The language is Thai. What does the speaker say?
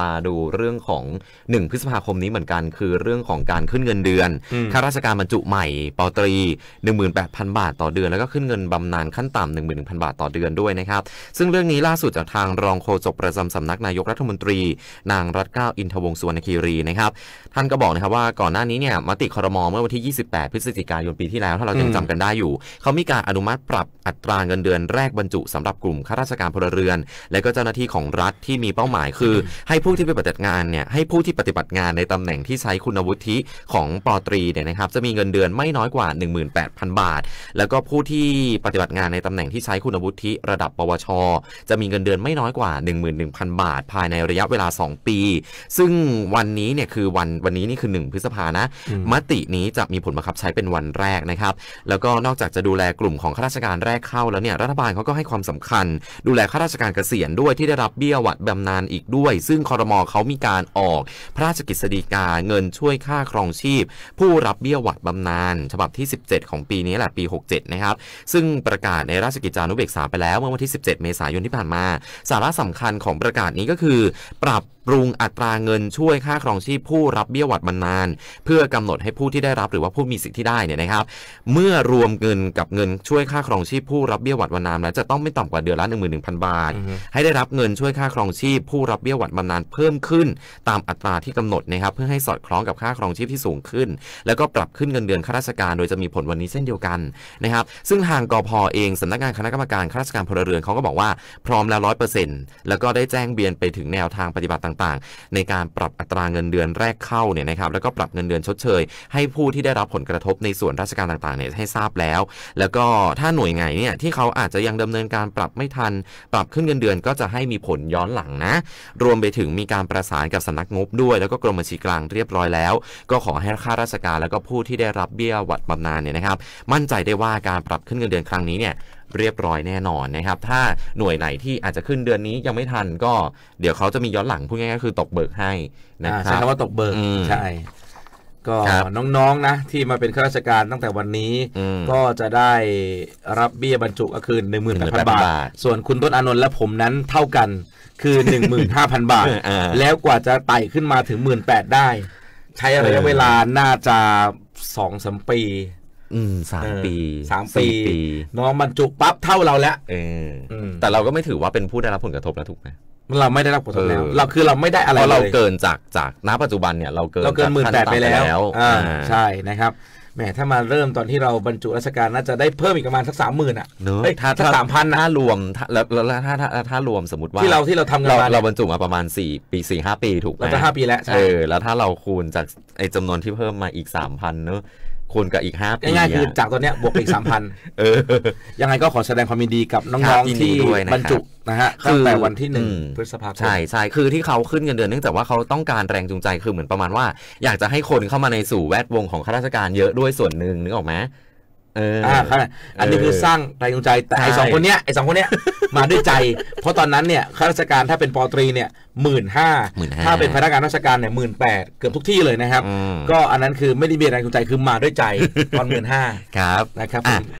ตาดูเรื่องของ1พฤษภาคมนี้เหมือนกัน คือเรื่องของการขึ้นเงินเดือนข้าราชการบรรจุใหม่ปตรี18,000 บาทต่อเดือนแล้วก็ขึ้นเงินบำนาญขั้นต่ำ11,000 บาทต่อเดือนด้วยนะครับซึ่งเรื่องนี้ล่าสุดจากทางรองโฆษกประจำสำนักนายกรัฐมนตรี นางรัตเก้าอินทวงสุวรรณคีรีนะครับท่านก็บอกนะครับว่าก่อนหน้านี้เนี่ยมติคอรมอเมื่อวันที่ 28พฤศจิกายนปีที่แล้ว ถ้าเรายังจำกันได้อยู่เขามีการอนุมัติปรับอัตราเงินเดือนแรกบรรจุสำหรับกลุ่มข้าราชการพลเรือน และก็เจ้าหน้าที่ของรัฐที่มีเป้าหมายคือให้ผู้ที่ไปปฏิบัติงานเนี่ยให้ผู้ที่ปฏิบัติงานในตำแหน่งที่ใช้คุณวุฒิของปอตรีเนี่ยนะครับจะมีเงินเดือนไม่น้อยกว่า 18,000 บาท แล้วก็ผู้ที่ปฏิบัติงานในตำแหน่งที่ใช้คุณวุฒิระดับปวช จะมีเงินเดือนไม่น้อยกว่า 11,000 บาท ภายในระยะเวลา 2 ปี ซึ่งวันนี้เนี่ยคือวันวันนี้นี่คือ 1 พฤษภานะ มตินี้จะมีผลบังคับใช้เป็นวันแรกนะครับแล้วก็นอกจากจะดูแลกลุ่มของข้าราชการแรกเข้าแล้วเนี่ยรัฐบาลเขาก็ให้ความสำคัญ ดูแลข้าราชการเกษียณด้วยที่ได้รับเบี้ยหวัดบำนาญอีกด้วย ซึ่งครมเขามีการออกพระราชกสเดีกาเงินช่วยค่าครองชีพ ผู้รับเบี้ยหวัดบำนาญฉบับที่ 17 ของปีนี้แหละปี 67 นะครับ ซึ่งประกาศในราชกิจจานุเบกษาไปแล้วเมื่อวันที่ 17 เมษายนที่ผ่านมา สาระสำคัญของประกาศนี้ก็คือ ปรับปรุงอัตราเงินช่วยค่าครองชีพผู้รับเบี้ยหวัดบำนาญเพื่อกำหนดให้ผู้ที่ได้รับหรือว่าผู้มีสิทธิ์ที่ได้เนี่ยนะครับ เมื่อรวมเงินกับเงินช่วยค่าครองชีพผู้รับเบี้ยหวัดบำนาญแล้วจะต้องไม่ต่ำกว่าเดือนละ1 1 0 0 0 บาท ให้ได้รับเงินช่วยค่าครองชีพผู้รับเบี้ยหวัดบำนาญเพิ่มขึ้นตามอัตราที่กำหนดนะครับเพื่อให้สอดคล้องกับค่าครองชีพที่สูงขึ้น แล้วก็ปรับขึ้นเงินเดือนข้าราชการโดยจะมีผลวันนี้เช่นเดียวกันนะครับ ซึ่งทางกพอเองสำนักงานคณะกรรมการข้าราชการพลเรือนเขาก็บอกว่าพร้อมแล้วร้อยเปอร์เซ็นต์แล้วก็ได้แจ้งเบียนไปถึงแนวทางปฏิบัติต่างๆ ในการปรับอัตราเงินเดือนแรกเข้าเนี่ยนะครับแล้วก็ปรับเงินเดือนชดเชย ให้ผู้ที่ได้รับผลกระทบในส่วนราชการต่างๆเนี่ยให้ทราบแล้ว แล้วก็ถ้าหน่วยไหนเนี่ยที่เขาอาจจะยังดำเนินการปรับไม่ทัน ปรับขึ้นเงินเดือนก็จะให้มีผลย้อนหลังนะ รวมไปถึงมีการประสานกับสำนักงบด้วย แล้วก็กรมบัญชีกลางเรียบร้อยแล้ว ก็ขอให้ข้าราชการแล้วก็ผู้ที่ได้รับเบี้ยหวัดบำนาญเนี่ยนะครับ มั่นใจได้ว่าการปรับขึ้นเงินเดือนครั้งนี้เนี่ยเรียบร้อยแน่นอนนะครับ ถ้าหน่วยไหนที่อาจจะขึ้นเดือนนี้ยังไม่ทัน ก็เดี๋ยวเขาจะมีย้อนหลังพูดง่ายๆคือตกเบิกให้นะครับใช้คำว่าตกเบิกใช่ก็น้องๆนนะ ที่มาเป็นข้าราชการตั้งแต่วันนี้ ก็จะได้รับเบี้ยบรรจุก็คือ1ดพันบาท ส่วนคุณต้นอนนท์และผมนั้นเท่ากันคือ 1 5 0 0นบาท แล้วกว่าจะไต่ขึ้นมาถึง 1 8แปดได้ ใช้ระยะเวลาน่าจะสองสมปีสามปีสามปี น้องบรรจุปั๊บเท่าเราแล้วแต่เราก็ไม่ถือว่าเป็นผู้ได้รับผลกระทบแล้วถูกไหมเราไม่ได้รับผลตอบแทนเราคือเราไม่ได้อะไรเพราะเราเกินจากจากณปัจจุบันเนี่ยเราเกินเราเกินหมื่นแปดไปแล้วอ่าใช่นะครับแหมถ้ามาเริ่มตอนที่เราบรรจุราชการน่าจะได้เพิ่มอีกประมาณสักสามหมื่นอ่ะเนอะถ้าสามพันนะารวมแล้วแล้วถ้าถ้าถ้ารวมสมมติว่าที่เราที่เราทำงานเราบรรจุมาประมาณสี่ปีสี่ห้าปีถูกไหมเราจะห้าปีแล้วเออแล้วถ้าเราคูณจากไอ้จำนวนที่เพิ่มมาอีกสามพันเนอะคูณกับอีกห้าปีง่ายๆคือจากตอนเนี้ยบวกอีกสามพันเออยังไงก็ขอแสดงความยินดีกับน้องๆที่บรรจุนะฮะตั้งแต่วันที่หนึ่งพฤษภาคมใช่ใช่คือที่เขาขึ้นเงินเดือนเนื่องจากว่าเขาต้องการแรงจูงใจคือเหมือนประมาณว่าอยากจะให้คนเข้ามาในสู่แวดวงของข้าราชการเยอะด้วยส่วนหนึ่งนึกออกไหมเออออันนี้คือสร้างแรงจูงใจแต่ไอสองคนเนี้ยไอสองคนเนี้ยมาด้วยใจ เพราะตอนนั้นเนี่ยข้าราชการถ้าเป็นปอตรีเนี่ยหมื่นห้าถ้าเป็นพนักงานราชการเนี่ยหมื่นแปดเกือบทุกที่เลยนะครับ ก็อันนั้นคือไม่ได้มีแรงจูงใจคือมาด้วยใจตอนหมื่นห้าครับนะครับ